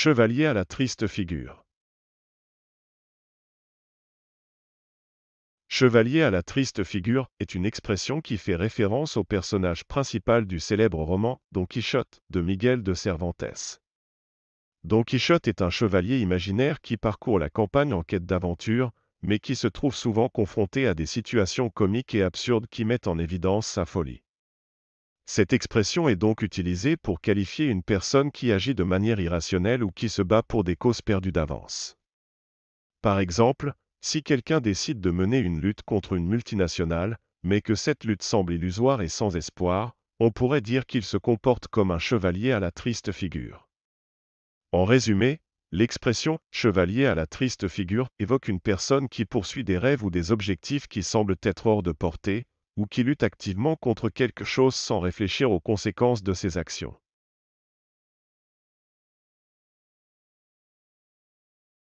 chevalier à la triste figure. Chevalier à la triste figure est une expression qui fait référence au personnage principal du célèbre roman Don Quichotte de Miguel de Cervantes. Don Quichotte est un chevalier imaginaire qui parcourt la campagne en quête d'aventure, mais qui se trouve souvent confronté à des situations comiques et absurdes qui mettent en évidence sa folie. Cette expression est donc utilisée pour qualifier une personne qui agit de manière irrationnelle ou qui se bat pour des causes perdues d'avance. Par exemple, si quelqu'un décide de mener une lutte contre une multinationale, mais que cette lutte semble illusoire et sans espoir, on pourrait dire qu'il se comporte comme un chevalier à la triste figure. En résumé, l'expression chevalier à la triste figure évoque une personne qui poursuit des rêves ou des objectifs qui semblent être hors de portée, ou qui lutte activement contre quelque chose sans réfléchir aux conséquences de ses actions.